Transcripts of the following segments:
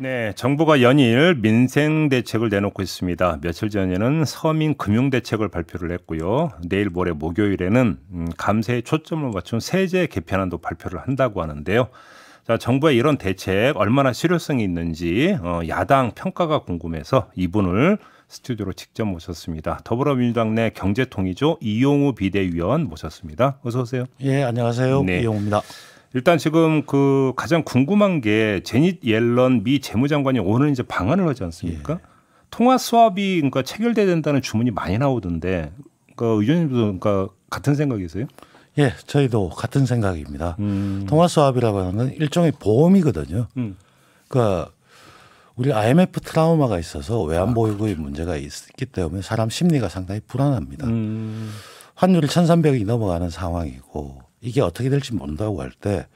네, 정부가 연일 민생 대책을 내놓고 있습니다. 며칠 전에는 서민 금융 대책을 발표를 했고요. 내일 모레 목요일에는 음, 감세에 초점을 맞춘 세제 개편안도 발표를 한다고 하는데요. 자, 정부의 이런 대책 얼마나 실효성이 있는지 어, 야당 평가가 궁금해서 이분을 스튜디오로 직접 모셨습니다. 더불어민주당 내 경제통이죠 이용우 비대위원 모셨습니다. 어서 오세요. 예, 안녕하세요. 네. 이용우입니다. 일단 지금 그 가장 궁금한 게 제닛 옐런 미 재무장관이 오늘 이제 방한을 하지 않습니까? 예. 통화 수합이 그러니까 체결돼야 된다는 주문이 많이 나오던데 그러니까 의원님도 그러니까 같은 생각이세요? 예, 저희도 같은 생각입니다. 음. 통화 수합이라고 하는 건 일종의 보험이거든요. 음. 그러니까 우리 IMF 트라우마가 있어서 외환 보유고의 아, 문제가 있기 때문에 사람 심리가 상당히 불안합니다. 음. 환율이 1,300이 넘어가는 상황이고 이게 어떻게 될지 모른다고 할 때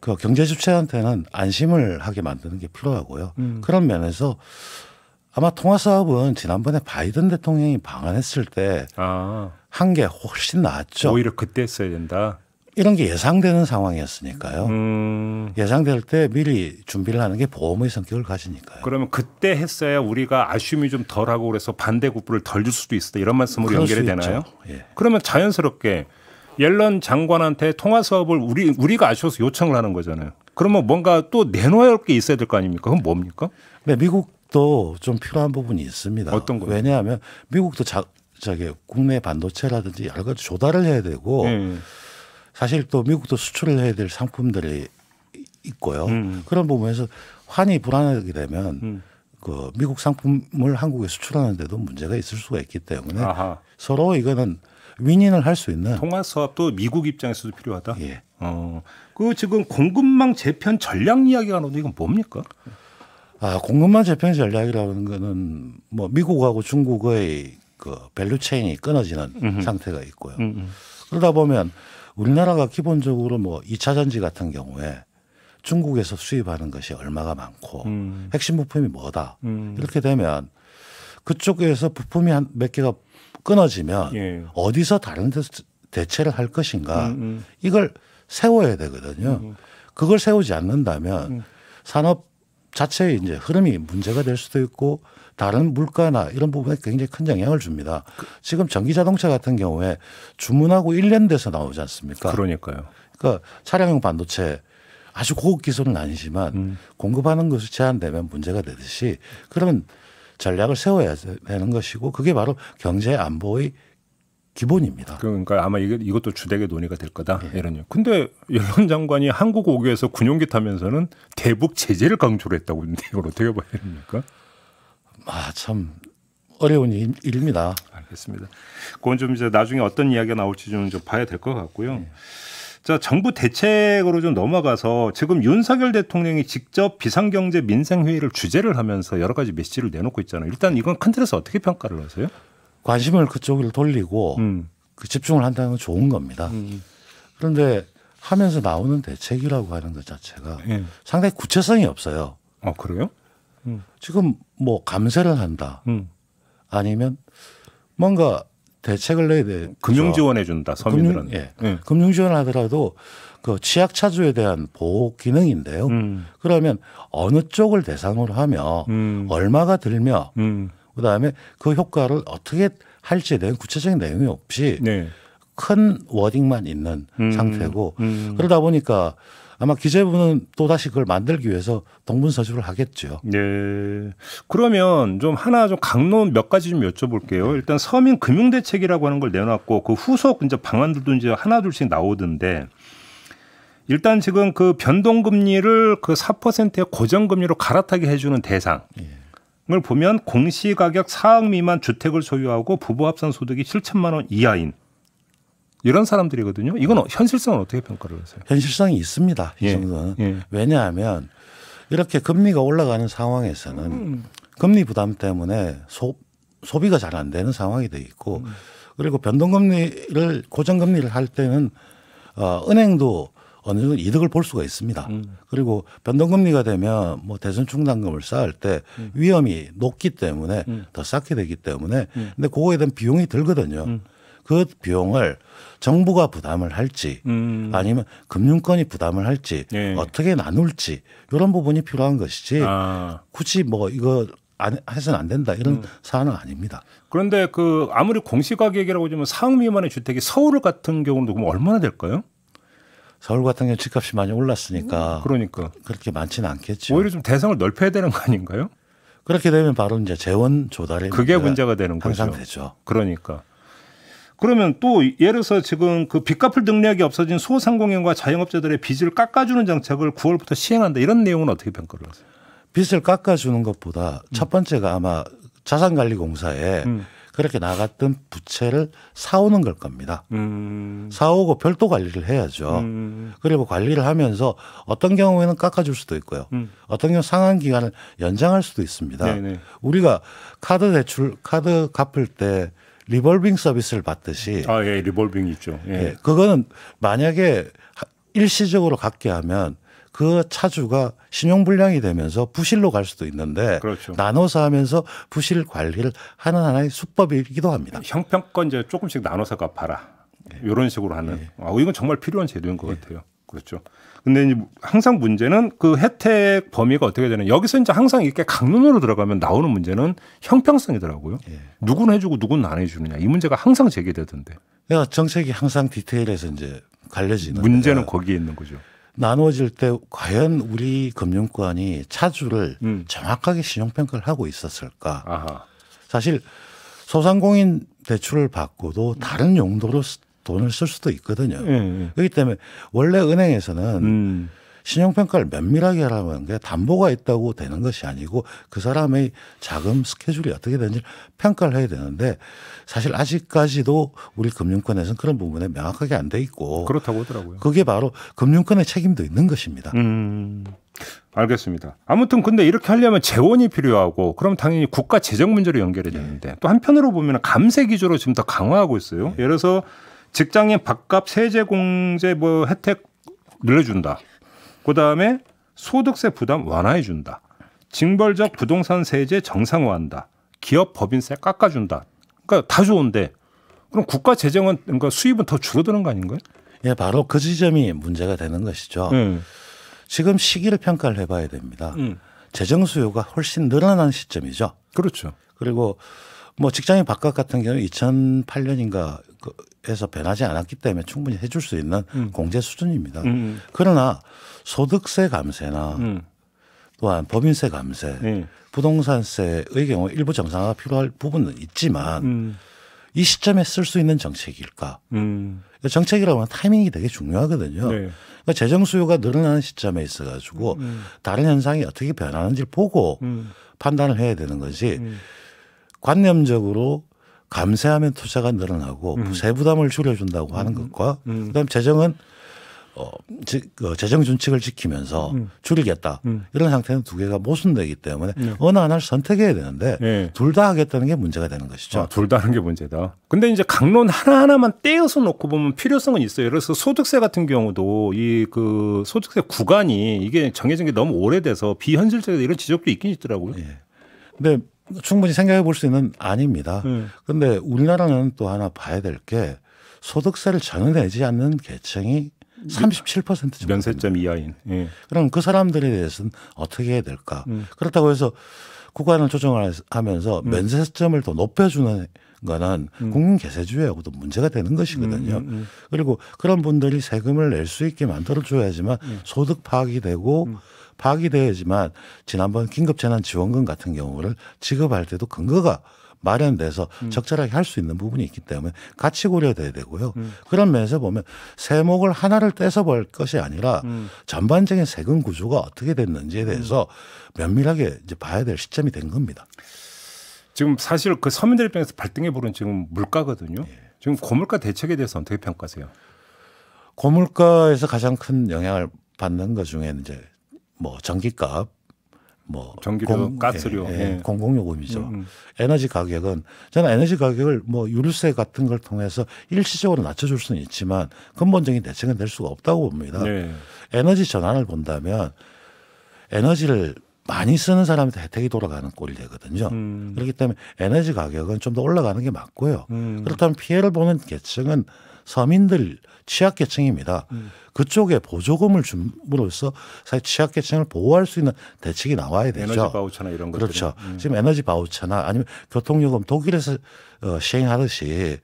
그 경제 주체한테는 안심을 하게 만드는 게 필요하고요. 음. 그런 면에서 아마 통화 사업은 지난번에 바이든 대통령이 방한했을 때 아. 한게 훨씬 낫죠. 오히려 그때 써야 된다. 이런 게 예상되는 상황이었으니까요. 음. 예상될 때 미리 준비를 하는 게 보험의 성격을 가지니까요. 그러면 그때 했어야 우리가 아쉬움이 좀 덜하고 그래서 반대 국부를 덜 줄 수도 있다 이런 말씀으로 연결이 되나요? 예. 그러면 자연스럽게 옐런 장관한테 통화 수업을 우리 우리가 아쉬워서 요청을 하는 거잖아요. 그러면 뭔가 또 내놓아야 할게 있어야 될 거 아닙니까? 그건 뭡니까? 네, 미국도 좀 필요한 부분이 있습니다. 어떤 거 왜냐하면 미국도 자, 저기 국내 반도체라든지 여러 가지 조달을 해야 되고 네. 사실 또 미국도 수출을 해야 될 상품들이 있고요. 음. 그런 부분에서 환이 불안하게 되면 음. 그 미국 상품을 한국에 수출하는데도 문제가 있을 수가 있기 때문에 아하. 서로 이거는 윈윈을 할 수 있는 통화 사업도 미국 입장에서도 필요하다. 예. 어. 그 지금 공급망 재편 전략 이야기가 나오는데 이건 뭡니까? 아, 공급망 재편 전략이라는 거는 뭐 미국하고 중국의 그 밸류 체인이 끊어지는 음흠. 상태가 있고요. 음흠. 음. 그러다 보면 우리나라가 기본적으로 뭐이차 전지 같은 경우에 중국에서 수입하는 것이 얼마가 많고 음. 핵심 부품이 뭐다. 음. 이렇게 되면 그쪽에서 부품이 한 몇 개가 끊어지면 예. 어디서 다른 데서 대체를 할 것인가 음, 음. 이걸 세워야 되거든요. 음. 음. 그걸 세우지 않는다면 음. 산업 자체의 이제 흐름이 문제가 될 수도 있고 다른 물가나 이런 부분에 굉장히 큰 영향을 줍니다. 그 지금 전기 자동차 같은 경우에 주문하고 1년 돼서 나오지 않습니까? 그러니까요. 그러니까 차량용 반도체 아주 고급 기술은 아니지만 음. 공급하는 것이 제한되면 문제가 되듯이 그러면 전략을 세워야 되는 것이고 그게 바로 경제 안보의 기본입니다. 그러니까 아마 이게, 이것도 주택의 논의가 될 거다 예. 이런. 근데 연론 장관이 한국 오기에서 군용기 타면서는 대북 제재를 강조를 했다고 했는데 이걸 어떻게 봐야 됩니까? 아참 어려운 일, 일입니다. 알겠습니다. 그건 좀 이제 나중에 어떤 이야기가 나올지 좀, 좀 봐야 될 것 같고요. 예. 자, 정부 대책으로 좀 넘어가서 지금 윤석열 대통령이 직접 비상경제 민생회의를 주제를 하면서 여러 가지 메시지를 내놓고 있잖아요. 일단 이건 큰 틀에서 어떻게 평가를 하세요? 관심을 그쪽으로 돌리고 음. 그 집중을 한다는 건 좋은 겁니다. 음. 그런데 하면서 나오는 대책이라고 하는 것 자체가 예. 상당히 구체성이 없어요. 아, 그래요? 음. 지금 뭐 감세를 한다. 음. 아니면 뭔가 대책을 내야 돼. 금융 지원해 준다 서민들은. 금융, 예. 네. 예. 금융 지원 하더라도 그 취약 차주에 대한 보호 기능인데요. 음. 그러면 어느 쪽을 대상으로 하며 음. 얼마가 들며 음. 그다음에 그 효과를 어떻게 할지에 대한 구체적인 내용이 없이 네. 큰 워딩만 있는 음. 상태고 음. 그러다 보니까 아마 기재부는 또 다시 그걸 만들기 위해서 동분서주를 하겠죠. 네. 그러면 좀 하나 좀 강론 몇 가지 좀 여쭤볼게요. 일단 서민 금융 대책이라고 하는 걸 내놨고 그 후속 이제 방안들도 이제 하나 둘씩 나오던데 일단 지금 그 변동금리를 그 4%의 고정금리로 갈아타게 해주는 대상. 을 예. 보면 공시가격 4억 미만 주택을 소유하고 부부 합산 소득이 7천만 원 이하인 이런 사람들이거든요. 이건 현실성은 어떻게 평가를 하세요? 현실성이 있습니다. 이 예. 정도는. 예. 왜냐하면 이렇게 금리가 올라가는 상황에서는 음. 금리 부담 때문에 소, 소비가 잘 안 되는 상황이 돼 있고 음. 그리고 변동금리를 고정금리를 할 때는 어, 은행도 어느 정도 이득을 볼 수가 있습니다. 음. 그리고 변동금리가 되면 뭐 대선 충당금을 쌓을 때 음. 위험이 높기 때문에 음. 더 쌓게 되기 때문에 음. 근데 그거에 대한 비용이 들거든요. 그 비용을 정부가 부담을 할지 음. 아니면 금융권이 부담을 할지 예. 어떻게 나눌지 이런 부분이 필요한 것이지 아. 굳이 뭐 이거 안, 해서는 안 된다 이런 음. 사안은 아닙니다. 그런데 그 아무리 공시가격이라고 하지만 상업 미만의 주택이 서울 같은 경우도 그럼 얼마나 될까요? 서울 같은 경우 집값이 많이 올랐으니까 그러니까 그렇게 많지는 않겠죠. 오히려 좀 대상을 넓혀야 되는 거 아닌가요? 그렇게 되면 바로 이제 재원 조달에 그게 문제가 되는 거죠. 항상 되죠. 그러니까 그러면 또 예를 들어서 지금 그 빚갚을 능력이 없어진 소상공인과 자영업자들의 빚을 깎아주는 정책을 9월부터 시행한다 이런 내용은 어떻게 평가를 하세요? 빚을 깎아주는 것보다 음. 첫 번째가 아마 자산관리공사에 음. 그렇게 나갔던 부채를 사오는 걸 겁니다. 음. 사오고 별도 관리를 해야죠. 음. 그리고 관리를 하면서 어떤 경우에는 깎아줄 수도 있고요. 음. 어떤 경우 상한 기간을 연장할 수도 있습니다. 네네. 우리가 카드 대출, 카드 갚을 때 리볼빙 서비스를 받듯이 아, 예, 리볼빙 있죠. 예. 예. 그거는 만약에 일시적으로 갖게 하면 그 차주가 신용불량이 되면서 부실로 갈 수도 있는데 그렇죠. 나눠서 하면서 부실 관리를 하는 하나의 수법이기도 합니다. 형평권 제 조금씩 나눠서 갚아라. 예. 이런 식으로 하는. 예. 아, 이건 정말 필요한 제도인 것 예. 같아요. 그렇죠. 근데 이제 항상 문제는 그 혜택 범위가 어떻게 되는 여기서 이제 항상 이렇게 강론으로 들어가면 나오는 문제는 형평성이더라고요. 예. 누는 해주고 누구는안 해주느냐 이 문제가 항상 제기되던데. 그러니까 정책이 항상 디테일에서 이제 갈려지는. 문제는 거기에 있는 거죠. 나눠질 때 과연 우리 금융권이 차주를 음. 정확하게 신용평가를 하고 있었을까. 아하. 사실 소상공인 대출을 받고도 다른 용도로 돈을 쓸 수도 있거든요. 예, 예, 그렇기 때문에 원래 은행에서는 음. 신용평가를 면밀하게 하라는 게 담보가 있다고 되는 것이 아니고 그 사람의 자금 스케줄이 어떻게 되는지 평가를 해야 되는데 사실 아직까지도 우리 금융권에서는 그런 부분에 명확하게 안 돼 있고 그렇다고 하더라고요. 그게 바로 금융권의 책임도 있는 것입니다. 음, 알겠습니다. 아무튼 근데 이렇게 하려면 재원이 필요하고 그럼 당연히 국가 재정 문제로 연결이 되는데 네. 또 한편으로 보면 감세 기조로 지금 더 강화하고 있어요. 네. 예를 들어서 직장인 밥값 세제 공제 뭐 혜택 늘려준다. 그 다음에 소득세 부담 완화해준다. 징벌적 부동산 세제 정상화한다. 기업 법인세 깎아준다. 그러니까 다 좋은데 그럼 국가 재정은 그러니까 수입은 더 줄어드는 거 아닌가요? 예, 바로 그 지점이 문제가 되는 것이죠. 음. 지금 시기를 평가를 해봐야 됩니다. 음. 재정 수요가 훨씬 늘어난 시점이죠. 그렇죠. 그리고 뭐 직장인 바깥 같은 경우 2008년인가 그 에서 변하지 않았기 때문에 충분히 해줄 수 있는 음. 공제 수준입니다. 음. 음. 그러나 소득세 감세나 음. 또한 법인세 감세, 네. 부동산세의 경우 일부 정상화가 필요할 부분은 있지만 음. 이 시점에 쓸 수 있는 정책일까? 정책이라고 하면 타이밍이 되게 중요하거든요. 네. 그러니까 재정 수요가 늘어나는 시점에 있어 가지고 음. 다른 현상이 어떻게 변하는지를 보고 음. 판단을 해야 되는 것이 음. 관념적으로 감세하면 투자가 늘어나고 음. 세부담을 줄여준다고 하는 음. 것과 음. 그다음 재정은 어, 지, 어, 그 재정 준칙을 지키면서 음. 줄이겠다 음. 이런 상태는 두 개가 모순되기 때문에 네. 어느 하나를 선택해야 되는데 네. 둘다 하겠다는 게 문제가 되는 것이죠. 아, 둘 다 하는 게 문제다. 근데 이제 강론 하나 하나만 떼어서 놓고 보면 필요성은 있어요. 그래서 소득세 같은 경우도 이 그 소득세 구간이 이게 정해진 게 너무 오래돼서 비현실적이다 이런 지적도 있긴 있더라고요. 예. 근데 충분히 생각해 볼 수 있는 아닙니다. 그런데 네. 우리나라는 또 하나 봐야 될 게 소득세를 전혀 내지 않는 계층이 37% 정도 면세점 이하인. 예. 그럼 그 사람들에 대해서는 어떻게 해야 될까? 음. 그렇다고 해서 국가를 조정하면서 을 음. 면세점을 더 높여주는 거는 음. 국민 개세주의하고도 문제가 되는 것이거든요. 음, 음, 음. 그리고 그런 분들이 세금을 낼 수 있게 만들어줘야지만 소득 파악이 되고 파악이 돼야지만 지난번 긴급재난지원금 같은 경우를 지급할 때도 근거가 마련돼서 음. 적절하게 할 수 있는 부분이 있기 때문에 같이 고려돼야 되고요. 음. 그런 면에서 보면 세목을 하나를 떼서 볼 것이 아니라 음. 전반적인 세금 구조가 어떻게 됐는지에 대해서 음. 면밀하게 이제 봐야 될 시점이 된 겁니다. 지금 사실 그 서민들 입장에서 발등에 보는 지금 물가거든요. 예. 지금 고물가 대책에 대해서 어떻게 평가하세요? 고물가에서 가장 큰 영향을 받는 것 중에 이제 뭐 전기값, 뭐 전기료, 공, 가스료, 예, 예, 예. 공공요금이죠. 음, 음. 에너지 가격은 저는 에너지 가격을 뭐 유류세 같은 걸 통해서 일시적으로 낮춰줄 수는 있지만 근본적인 대책은 될 수가 없다고 봅니다. 네. 에너지 전환을 본다면 에너지를 많이 쓰는 사람한테 혜택이 돌아가는 꼴이 되거든요. 음. 그렇기 때문에 에너지 가격은 좀 더 올라가는 게 맞고요. 음. 그렇다면 피해를 보는 계층은 서민들 취약계층입니다. 음. 그쪽에 보조금을 줌으로써 사실 취약계층을 보호할 수 있는 대책이 나와야 되죠. 에너지 바우처나 이런 것 그렇죠. 음. 지금 에너지 바우처나 아니면 교통요금 독일에서 어, 시행하듯이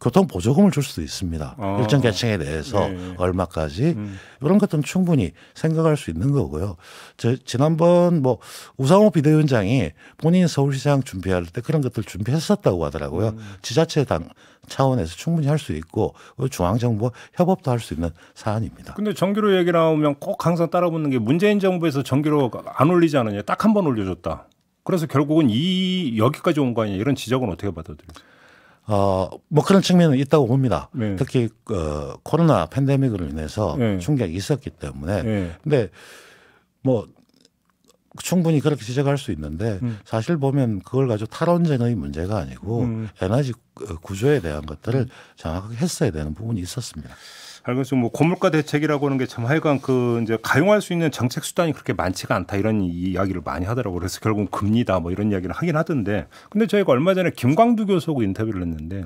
교통 보조금을 줄 수도 있습니다. 아. 일정 계층에 대해서 네. 얼마까지 음. 이런 것들은 충분히 생각할 수 있는 거고요. 저 지난번 뭐 우상호 비대위원장이 본인 서울시장 준비할 때 그런 것들 준비했었다고 하더라고요. 음. 지자체 당 차원에서 충분히 할 수 있고 중앙정부 협업도 할 수 있는 사안입니다. 근데 정기로 얘기 나오면 꼭 항상 따라붙는 게 문재인 정부에서 정기로 안 올리지 않느냐 딱 한 번 올려줬다. 그래서 결국은 이 여기까지 온 거 아니냐 이런 지적은 어떻게 받아들이세요? 어, 뭐 그런 측면은 있다고 봅니다. 네. 특히 그 코로나 팬데믹으로 인해서 네. 충격이 있었기 때문에. 네. 근데 뭐 충분히 그렇게 지적할 수 있는데 음. 사실 보면 그걸 가지고 탈원전의 문제가 아니고 음. 에너지 그 구조에 대한 것들을 음. 정확하게 했어야 되는 부분이 있었습니다. 그래서 뭐 고물가 대책이라고 하는 게 참 하여간 그 이제 가용할 수 있는 정책 수단이 그렇게 많지가 않다 이런 이야기를 많이 하더라고요. 그래서 결국 은 금리다 뭐 이런 이야기를 하긴 하던데 근데 저희가 얼마 전에 김광두 교수하고 인터뷰를 했는데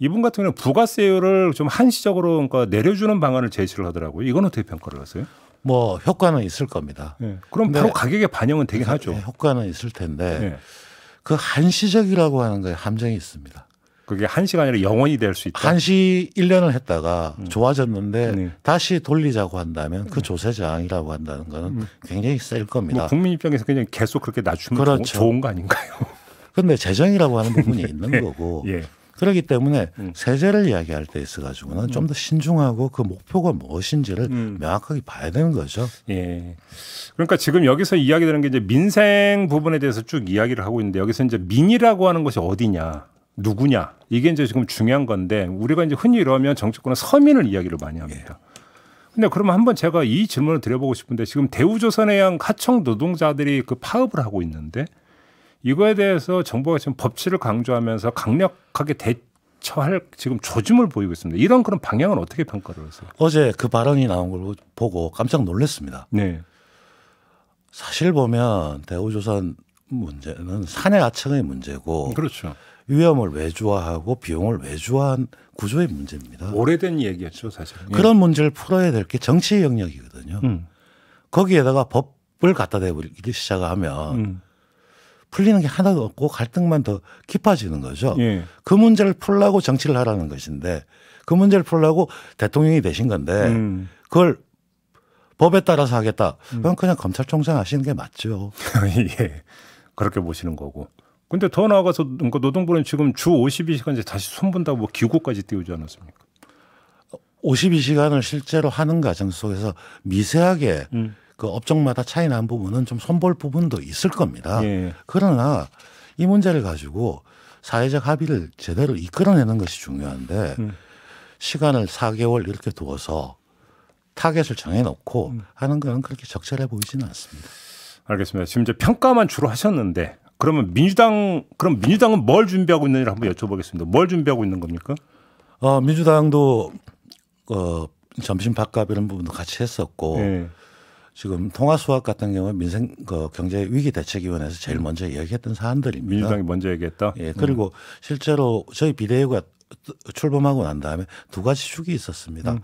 이분 같은 경우는 부가세율을 좀 한시적으로 그러니까 내려주는 방안을 제시를 하더라고요. 이건 어떻게 평가를 하세요? 뭐 효과는 있을 겁니다. 네. 그럼 바로 가격에 반영은 되긴 예, 하죠. 효과는 있을 텐데 네. 그 한시적이라고 하는 거에 함정이 있습니다. 그게 한시가 아니라 영원히 될 수 있다. 한 시 1년을 했다가 음. 좋아졌는데 네. 다시 돌리자고 한다면 그 네. 조세장이라고 한다는 거는 음. 굉장히 셀 겁니다. 뭐 국민 입장에서 그냥 계속 그렇게 낮추면 그렇죠. 좋은 거 아닌가요? 그런데 재정이라고 하는 부분이 네. 있는 네. 거고 예. 그렇기 때문에 음. 세제를 이야기할 때 있어 가지고는 음. 좀더 신중하고 그 목표가 무엇인지를 음. 명확하게 봐야 되는 거죠. 예. 그러니까 지금 여기서 이야기되는 게 이제 민생 부분에 대해서 쭉 이야기를 하고 있는데 여기서 이제 민이라고 하는 것이 어디냐. 누구냐 이게 이제 지금 중요한 건데 우리가 이제 흔히 이러면 정치권은 서민을 이야기를 많이 합니다. 예. 근데 그러면 한번 제가 이 질문을 드려보고 싶은데 지금 대우조선의양 하청 노동자들이 그 파업을 하고 있는데 이거에 대해서 정부가 지금 법치를 강조하면서 강력하게 대처할 지금 조짐을 보이고 있습니다. 이런 그런 방향은 어떻게 평가를 하세요? 어제 그 발언이 나온 걸 보고 깜짝 놀랐습니다. 네. 사실 보면 대우조선 문제는 사내 하청의 문제고 그렇죠. 위험을 왜 좋아하고 비용을 왜 좋아한 구조의 문제입니다. 오래된 얘기였죠, 사실. 예. 그런 문제를 풀어야 될 게 정치 영역이거든요. 음. 거기에다가 법을 갖다 대기 시작하면 음. 풀리는 게 하나도 없고 갈등만 더 깊어지는 거죠. 예. 그 문제를 풀라고 정치를 하라는 것인데 그 문제를 풀라고 대통령이 되신 건데 음. 그걸 법에 따라서 하겠다. 그럼 음. 그냥 검찰총장 하시는 게 맞죠. 예. 그렇게 보시는 거고. 근데 더 나아가서 노동부는 지금 주 52시간제 다시 손본다고 뭐 기구까지 띄우지 않았습니까? 52시간을 실제로 하는 과정 속에서 미세하게 음. 그 업종마다 차이 난 부분은 좀 손볼 부분도 있을 겁니다. 예. 그러나 이 문제를 가지고 사회적 합의를 제대로 이끌어내는 것이 중요한데 음. 시간을 4개월 이렇게 두어서 타겟을 정해놓고 음. 하는 건 그렇게 적절해 보이지는 않습니다. 알겠습니다. 지금 이제 평가만 주로 하셨는데 그러면 민주당 그럼 민주당은 뭘 준비하고 있는지 한번 여쭤보겠습니다. 뭘 준비하고 있는 겁니까? 어, 민주당도 어, 점심 밥값 이런 부분도 같이 했었고 네. 지금 통화 수확 같은 경우 민생 그 경제 위기 대책위원회에서 제일 음. 먼저 얘기했던 사안들입니다. 민주당이 먼저 얘기했다. 예. 그리고 음. 실제로 저희 비대위가 출범하고 난 다음에 두 가지 축이 있었습니다. 음.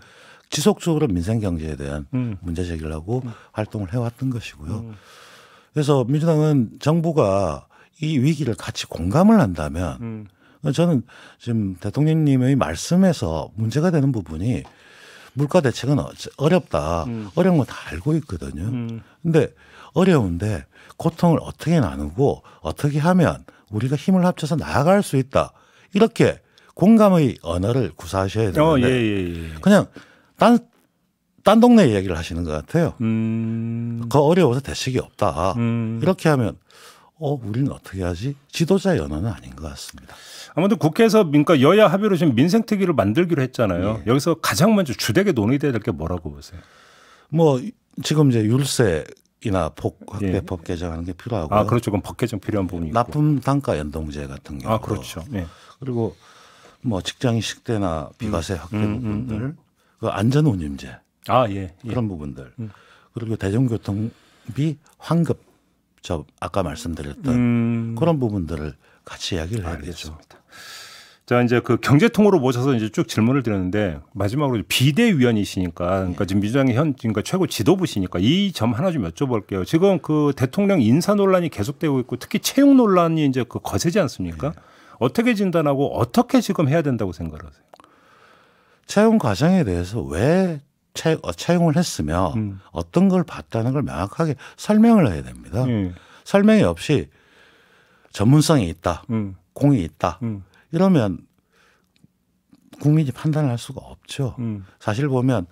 지속적으로 민생 경제에 대한 음. 문제 제기를 하고 음. 활동을 해왔던 것이고요. 음. 그래서 민주당은 정부가 이 위기를 같이 공감을 한다면 음. 저는 지금 대통령님의 말씀에서 문제가 되는 부분이 물가 대책은 어, 어렵다. 음. 어려운 건 다 알고 있거든요. 음. 근데 어려운데 고통을 어떻게 나누고 어떻게 하면 우리가 힘을 합쳐서 나아갈 수 있다. 이렇게 공감의 언어를 구사하셔야 어, 되는데 어, 예, 예, 예. 그냥 딴딴 동네 이야기를 하시는 것 같아요. 음. 그 어려워서 대책이 없다. 음. 이렇게 하면 어, 우리는 어떻게 하지? 지도자 연원은 아닌 것 같습니다. 아무튼 국회에서 민과 여야 합의로 지금 민생특위를 만들기로 했잖아요. 네. 여기서 가장 먼저 주되게 논의돼야 될 게 뭐라고 보세요? 뭐 지금 이제 율세이나 폭학대법 예. 개정하는 게 필요하고. 아 그렇죠. 그럼 법 개정 필요한 부분이 납품 단가 연동제 같은 경우. 아 그렇죠. 예. 그리고 뭐 직장인 식대나 비과세 음, 학교 음, 분들 음, 음, 그 안전운임제. 아, 예, 예. 그런 부분들. 음. 그리고 대중교통비 환급 저 아까 말씀드렸던 음. 그런 부분들을 같이 이야기를 해야 되죠. 자 이제 그 경제통으로 모셔서 이제 쭉 질문을 드렸는데 마지막으로 비대위원이시니까 그러니까 예. 지금 민주당의 현 그러니까 최고 지도부시니까 이 점 하나 좀 여쭤볼게요. 지금 그 대통령 인사 논란이 계속되고 있고 특히 채용 논란이 이제 그 거세지 않습니까? 네. 어떻게 진단하고 어떻게 지금 해야 된다고 생각하세요? 채용 과정에 대해서 왜 채, 어, 채용을 했으며 음. 어떤 걸 봤다는 걸 명확하게 설명을 해야 됩니다. 예. 설명이 없이 전문성이 있다, 음. 공이 있다 음. 이러면 국민이 판단을 할 수가 없죠. 음. 사실 보면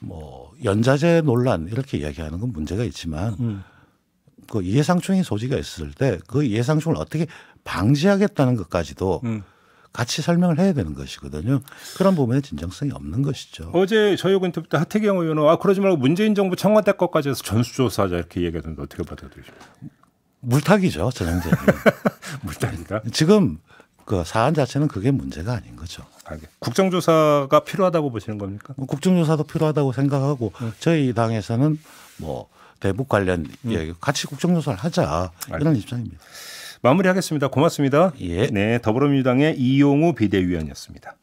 뭐 연자제 논란 이렇게 이야기하는 건 문제가 있지만 음. 그 이해상충의 소지가 있을 때 그 이해상충을 어떻게 방지하겠다는 것까지도 음. 같이 설명을 해야 되는 것이거든요. 그런 부분에 진정성이 없는 것이죠. 어제 저희 인터뷰 때 하태경 의원은 아 그러지 말고 문재인 정부 청와대 것까지 해서 전수조사하자 이렇게 얘기하던데 어떻게 받아들이십니까? 물타기죠, 저형제 물타기가? 지금 그 사안 자체는 그게 문제가 아닌 거죠. 국정조사가 필요하다고 보시는 겁니까? 뭐 국정조사도 필요하다고 생각하고 응. 네. 저희 당에서는 뭐 대북 관련 응. 음. 같이 국정조사를 하자 알겠습니다. 이런 입장입니다. 마무리하겠습니다. 고맙습니다. 예. 네, 더불어민주당의 이용우 비대위원이었습니다.